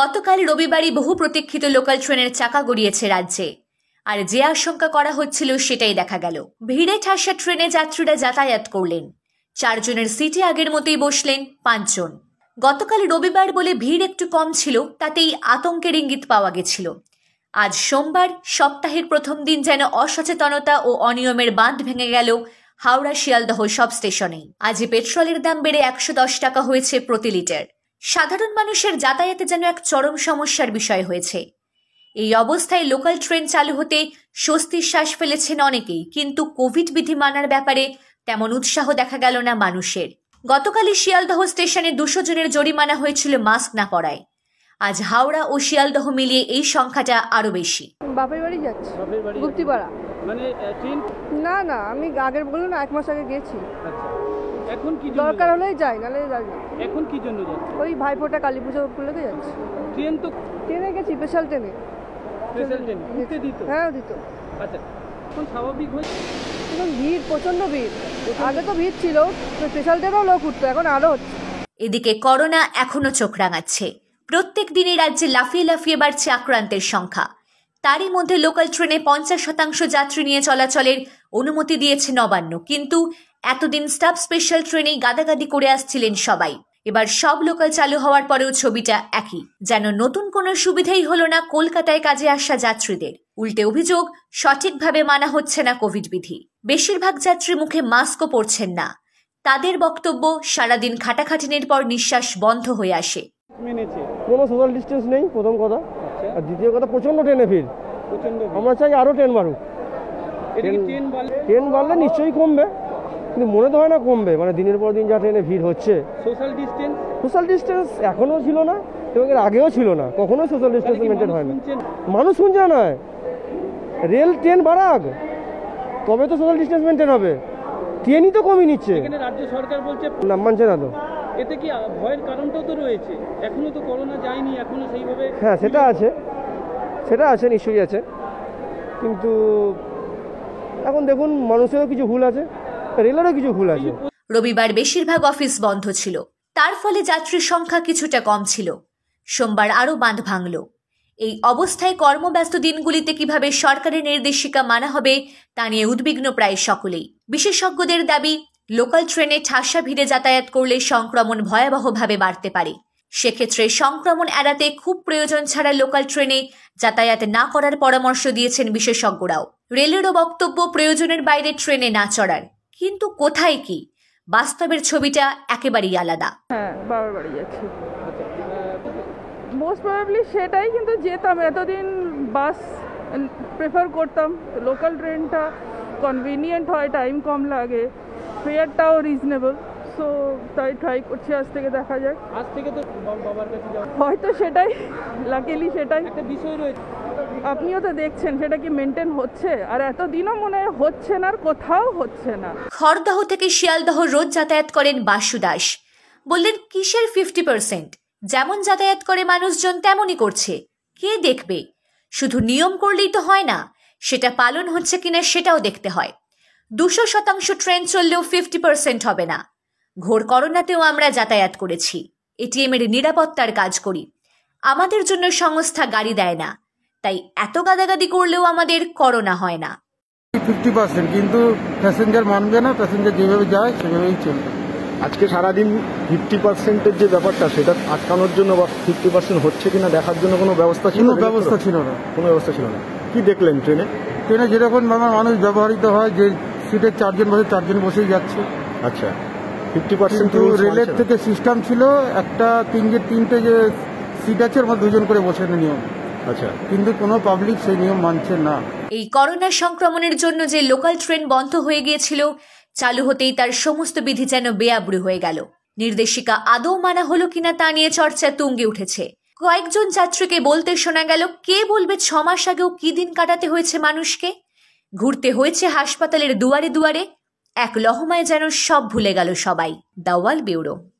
গতকাল রবিবারই বহু প্রতীক্ষিত লোকাল ট্রেনের চাকা গড়িয়েছে রাজ্যে আর যে আশঙ্কা করা হচ্ছিল সেটাই দেখা গেল ভিড়ে ঠাসা ট্রেনে যাত্রীরা যাতায়াত করলেন চারজনের সিটে আগের মতোই বসলেন পাঁচজন গতকাল রবিবার বলে ভিড় একটু কম ছিল তাতেই আতঙ্কের ইঙ্গিত পাওয়া গেছিল আজ সোমবার সপ্তাহের প্রথম দিন যেন অসচেতনতা ও অনিয়মের বাঁধ ভেঙে গেল হাওড়া শিয়ালদহ সব স্টেশনেই আজ পেট্রোলের দাম বেড়ে একশো দশ টাকা হয়েছে প্রতি লিটার সাধারণ মানুষের যাতায়াতে যেন এক চরম সমস্যার বিষয় হয়েছে এই অবস্থায় লোকাল ট্রেন চালু হতে স্বস্তির শ্বাস ফেলেছেন অনেকেই কিন্তু কোভিড বিধি মানার ব্যাপারে তেমন উৎসাহ দেখা গেল না মানুষের গতকালই শিয়ালদহ স্টেশনে দুশো জনের জরিমানা হয়েছিল মাস্ক না পরায় আজ হাওড়া ও শিয়ালদহ মিলিয়ে এই সংখ্যাটা আরো বেশি বাপের বাড়ি যাচ্ছি গুপ্তিপাড়া মানে, না না আমি আগের বলুন এক মাস আগে গেছি আচ্ছা। এখন কি দরকার হলেই যাই যাই এখন কি জন্য যাচ্ছি ওই ভাইফোঁটা উপলক্ষে যাচ্ছি ট্রেন তো ট্রেনে গেছি স্পেশাল ট্রেনে স্পেশাল হ্যাঁ, দিত হ্যাঁ দিত আচ্ছা স্বাভাবিক এখন ভিড় ভিড় আগে তো ভিড় ছিল স্পেশাল ট্রেনেও লোক উঠতো এখন আরও হচ্ছে এদিকে করোনা এখনো চোখ রাঙাচ্ছে প্রত্যেক দিনই রাজ্যে লাফিয়ে লাফিয়ে বাড়ছে আক্রান্তের সংখ্যা তারই মধ্যে লোকাল ট্রেনে পঞ্চাশ শতাংশ যাত্রী নিয়ে চলাচলের অনুমতি দিয়েছে নবান্ন কিন্তু এতদিন স্টাফ স্পেশাল ট্রেনে গাদাগাদি করে আসছিলেন সবাই এবার সব লোকাল চালু হওয়ার পরেও ছবিটা একই যেন নতুন কোনো সুবিধাই হলো না কলকাতায় কাজে আসা যাত্রীদের উল্টে অভিযোগ সঠিকভাবে মানা হচ্ছে না কোভিড বিধি বেশিরভাগ যাত্রী মুখে মাস্কও পরছেন না তাদের বক্তব্য সারাদিন খাটাখাটিনের পর নিঃশ্বাস বন্ধ হয়ে আসে কোনো সোশ্যাল ডিস্টেন্স নেই প্রথম কথা আচ্ছা। আর দ্বিতীয় কথা প্রচন্ড ট্রেনে ভিড় আমরা চাই আরো ট্রেন বাড়ুক ট্রেন বাড়লে নিশ্চয়ই কমবে কিন্তু মনে তো হয় না কমবে মানে দিনের পর দিন যা ট্রেনে ভিড় হচ্ছে সোশ্যাল ডিস্টেন্স সোশ্যাল ডিস্টেন্স এখনও ছিল না এবং এর আগেও ছিল না কখনোই সোশ্যাল ডিস্টেন্স মেনটেন হয় না মানুষ শুনছে না রেল ট্রেন বাড়াক তবে তো সোশ্যাল ডিস্টেন্স মেনটেন হবে ট্রেনই তো কমিয়ে নিচ্ছে রাজ্য সরকার বলছে নাম মানছে না তো এতে কি ভয়ের কারণটাও তো রয়েছে এখনো তো করোনা যায়নি এখনো সেইভাবে হ্যাঁ সেটা আছে সেটা আছে নিশ্চয়ই আছে কিন্তু এখন দেখুন মানুষেরও কিছু ভুল আছে রেলেরও কিছু ভুল আছে রবিবার বেশিরভাগ অফিস বন্ধ ছিল তার ফলে যাত্রীর সংখ্যা কিছুটা কম ছিল সোমবার আরও বাঁধ ভাঙল এই অবস্থায় কর্মব্যস্ত দিনগুলিতে কিভাবে সরকারের নির্দেশিকা মানা হবে তা নিয়ে উদ্বিগ্ন প্রায় সকলেই বিশেষজ্ঞদের দাবি লোকাল ট্রেনে ঠাসা ভিড়ে যাতায়াত করলে সংক্রমণ ভয়াবহভাবে বাড়তে পারে সেক্ষেত্রে সংক্রমণ এড়াতে খুব প্রয়োজন ছাড়া লোকাল ট্রেনে যাতায়াত না করার পরামর্শ দিয়েছেন বিশেষজ্ঞরাও রেলেরও বক্তব্য প্রয়োজনের বাইরে ট্রেনে না চড়ার কিন্তু কোথায় কি বাস্তবের ছবিটা একেবারেই আলাদা হ্যাঁ বাবার বাড়ি মোস্ট প্রবাবলি সেটাই কিন্তু যেতাম এতদিন বাস প্রেফার করতাম লোকাল ট্রেনটা কনভিনিয়েন্ট হয় টাইম কম লাগে ফেয়ারটাও রিজনেবল সো তাই ট্রাই করছি আজ থেকে দেখা যাক আজ থেকে তো বাবার কাছে হয়তো সেটাই লাকিলি সেটাই একটা বিষয় রয়েছে আপনিও তো দেখছেন সেটা কি মেনটেন হচ্ছে আর এত এতদিনও মনে হচ্ছে না আর কোথাও হচ্ছে না খড়দহ থেকে শিয়ালদহ রোজ যাতায়াত করেন বাসুদাস বললেন কিসের ফিফটি পার্সেন্ট যেমন যাতায়াত করে মানুষজন তেমনই করছে কে দেখবে শুধু নিয়ম করলেই তো হয় না সেটা পালন হচ্ছে কিনা সেটাও দেখতে হয় দুশো শতাংশ ট্রেন চললেও ফিফটি পার্সেন্ট হবে না ঘোর করোনাতেও আমরা যাতায়াত করেছি এটিএমের নিরাপত্তার কাজ করি আমাদের জন্য সংস্থা গাড়ি দেয় না তাই এত গাদাগাদি করলেও আমাদের করোনা হয় না ফিফটি পার্সেন্ট কিন্তু প্যাসেঞ্জার মানবে না প্যাসেঞ্জার যেভাবে যায় সেভাবেই চলবে আজকে সারাদিন ফিফটি পার্সেন্টের যে ব্যাপারটা সেটা আটকানোর জন্য বা ফিফটি পার্সেন্ট হচ্ছে কিনা দেখার জন্য কোনো ব্যবস্থা ছিল ব্যবস্থা ছিল না কোনো ব্যবস্থা ছিল না কি দেখলেন ট্রেনে ট্রেনে যেরকম আমার মানুষ ব্যবহৃত হয় যে সিটে চারজন বসে চারজন বসেই যাচ্ছে আচ্ছা ফিফটি পার্সেন্ট রেলের থেকে সিস্টেম ছিল একটা তিন যে তিনটে যে সিট আছে ওর দুজন করে বসে নিয়ম আচ্ছা। কিন্তু কোনো পাবলিক সেই নিয়ম মানছে না এই করোনা সংক্রমণের জন্য যে লোকাল ট্রেন বন্ধ হয়ে গিয়েছিল চালু হতেই তার সমস্ত বিধি যেন বেআবরু হয়ে গেল নির্দেশিকা আদৌ মানা হলো কিনা তা নিয়ে চর্চা তুঙ্গে উঠেছে কয়েকজন যাত্রীকে বলতে শোনা গেল কে বলবে ছ মাস আগেও কি দিন কাটাতে হয়েছে মানুষকে ঘুরতে হয়েছে হাসপাতালের দুয়ারে দুয়ারে এক লহমায় যেন সব ভুলে গেল সবাই দাওয়াল বিউরো